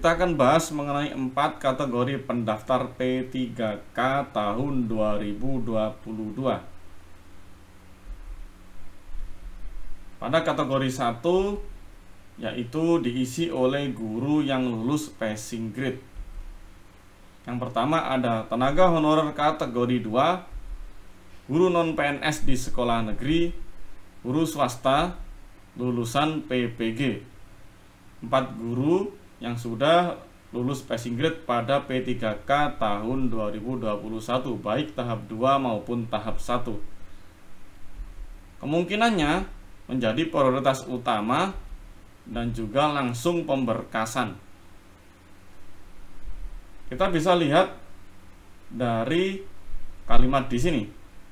Kita akan bahas mengenai empat kategori pendaftar P3K tahun 2022. Pada kategori 1 yaitu diisi oleh guru yang lulus passing grade. Yang pertama ada tenaga honorer kategori 2, guru non PNS di sekolah negeri, guru swasta, lulusan PPG. empat guru yang sudah lulus passing grade pada P3K tahun 2021 baik tahap 2 maupun tahap 1 kemungkinannya menjadi prioritas utama dan juga langsung pemberkasan kita bisa lihat dari kalimat di sini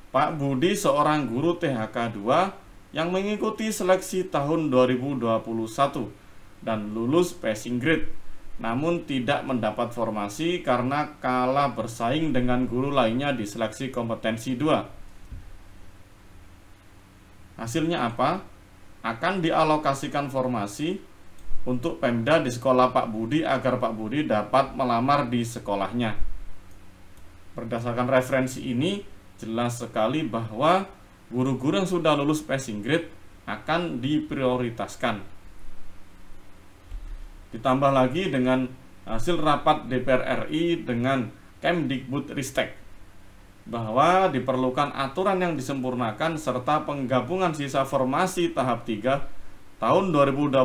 Pak Budi seorang guru THK 2 yang mengikuti seleksi tahun 2021 dan lulus passing grade namun tidak mendapat formasi karena kalah bersaing dengan guru lainnya di seleksi kompetensi 2. Hasilnya apa? Akan dialokasikan formasi untuk Pemda di sekolah Pak Budi agar Pak Budi dapat melamar di sekolahnya. Berdasarkan referensi ini, jelas sekali bahwa guru-guru yang sudah lulus passing grade akan diprioritaskan ditambah lagi dengan hasil rapat DPR RI dengan Kemdikbud Ristek bahwa diperlukan aturan yang disempurnakan serta penggabungan sisa formasi tahap 3 tahun 2021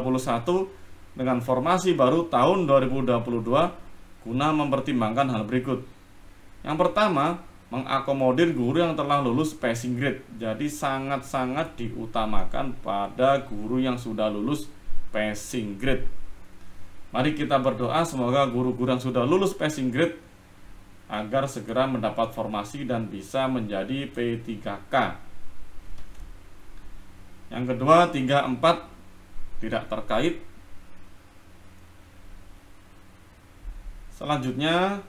dengan formasi baru tahun 2022 guna mempertimbangkan hal berikut. Yang pertama, mengakomodir guru yang telah lulus passing grade. Jadi sangat-sangat diutamakan pada guru yang sudah lulus passing grade. Mari kita berdoa semoga guru-guru yang sudah lulus passing grade agar segera mendapat formasi dan bisa menjadi P3K. Yang kedua, 34 tidak terkait. Selanjutnya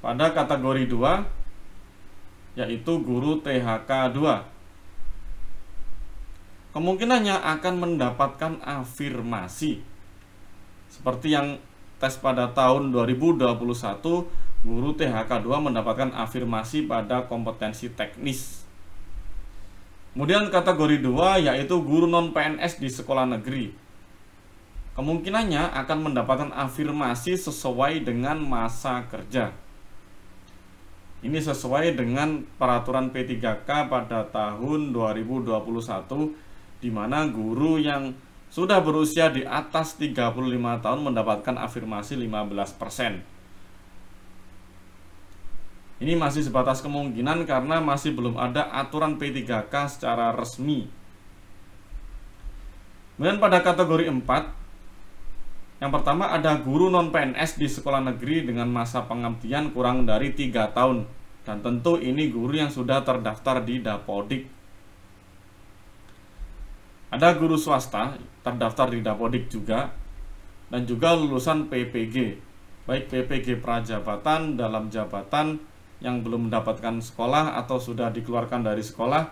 pada kategori 2 yaitu guru THK 2 kemungkinannya akan mendapatkan afirmasi. Seperti yang tes pada tahun 2021, guru THK2 mendapatkan afirmasi pada kompetensi teknis. Kemudian kategori 2 yaitu guru non-PNS di sekolah negeri. Kemungkinannya akan mendapatkan afirmasi sesuai dengan masa kerja. Ini sesuai dengan peraturan P3K pada tahun 2021 di mana guru yang sudah berusia di atas 35 tahun mendapatkan afirmasi 15%. Ini masih sebatas kemungkinan karena masih belum ada aturan P3K secara resmi. Kemudian pada kategori 4, yang pertama ada guru non-PNS di sekolah negeri dengan masa pengabdian kurang dari 3 tahun. Dan tentu ini guru yang sudah terdaftar di Dapodik ada guru swasta terdaftar di Dapodik juga dan juga lulusan PPG, baik PPG prajabatan dalam jabatan yang belum mendapatkan sekolah atau sudah dikeluarkan dari sekolah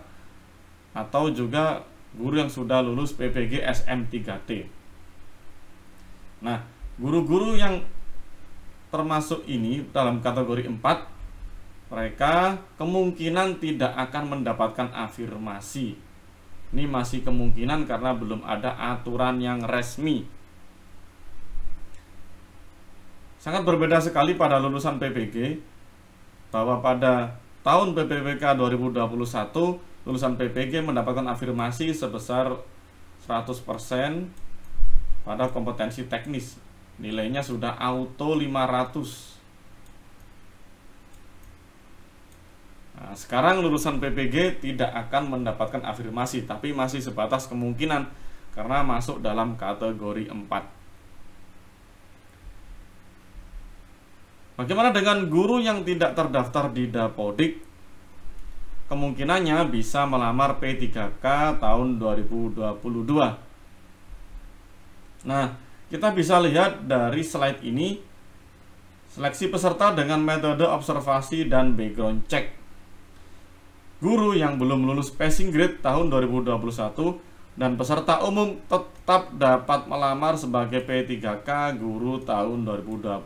atau juga guru yang sudah lulus PPG SM3T. Nah, guru-guru yang termasuk ini dalam kategori 4 mereka kemungkinan tidak akan mendapatkan afirmasi ini masih kemungkinan karena belum ada aturan yang resmi. Sangat berbeda sekali pada lulusan PPG bahwa pada tahun PPPK 2021 lulusan PPG mendapatkan afirmasi sebesar 100% pada kompetensi teknis. Nilainya sudah auto 500 Nah, sekarang lulusan PPG tidak akan mendapatkan afirmasi, tapi masih sebatas kemungkinan karena masuk dalam kategori 4. Bagaimana dengan guru yang tidak terdaftar di Dapodik? Kemungkinannya bisa melamar P3K tahun 2022. Nah, kita bisa lihat dari slide ini seleksi peserta dengan metode observasi dan background check guru yang belum lulus passing grade tahun 2021 dan peserta umum tetap dapat melamar sebagai P3K guru tahun 2022.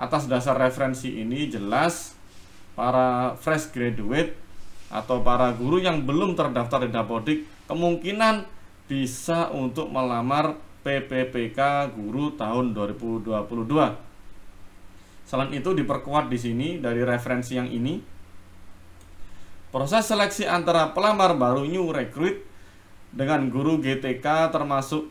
Atas dasar referensi ini jelas para fresh graduate atau para guru yang belum terdaftar di Dapodik kemungkinan bisa untuk melamar PPPK guru tahun 2022. Selain itu diperkuat di sini dari referensi yang ini Proses seleksi antara pelamar baru new recruit dengan guru GTK termasuk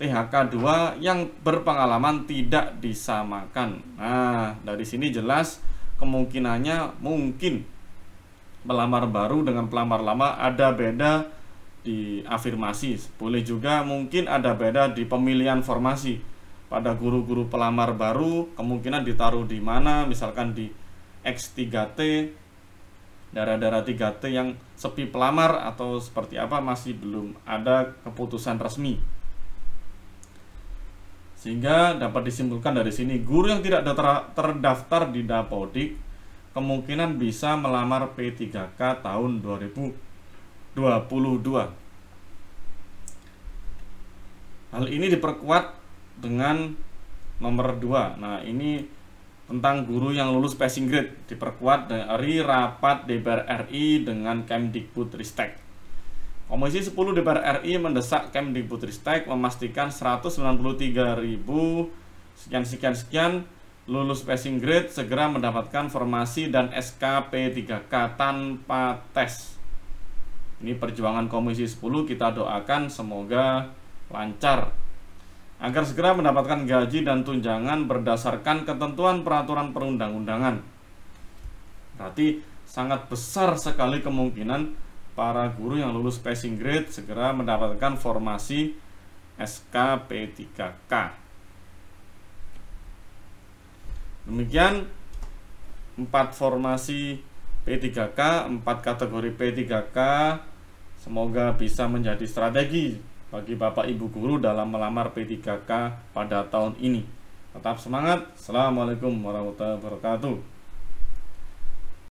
THK 2 yang berpengalaman tidak disamakan. Nah, dari sini jelas kemungkinannya mungkin pelamar baru dengan pelamar lama ada beda di afirmasi. Boleh juga mungkin ada beda di pemilihan formasi. Pada guru-guru pelamar baru kemungkinan ditaruh di mana, misalkan di X3T daerah-daerah 3T yang sepi pelamar atau seperti apa masih belum ada keputusan resmi. Sehingga dapat disimpulkan dari sini, guru yang tidak terdaftar di Dapodik kemungkinan bisa melamar P3K tahun 2022. Hal ini diperkuat dengan nomor 2. Nah, ini tentang guru yang lulus passing grade diperkuat dari rapat DPR RI dengan Kemdikbud Ristek. Komisi 10 DPR RI mendesak Kemdikbud Ristek memastikan 193.000 sekian sekian sekian lulus passing grade segera mendapatkan formasi dan SKP 3K tanpa tes. Ini perjuangan Komisi 10 kita doakan semoga lancar agar segera mendapatkan gaji dan tunjangan berdasarkan ketentuan peraturan perundang-undangan. Berarti sangat besar sekali kemungkinan para guru yang lulus passing grade segera mendapatkan formasi SKP3K. Demikian empat formasi P3K, empat kategori P3K. Semoga bisa menjadi strategi bagi Bapak Ibu guru dalam melamar P3K pada tahun ini. Tetap semangat. Assalamualaikum warahmatullahi wabarakatuh.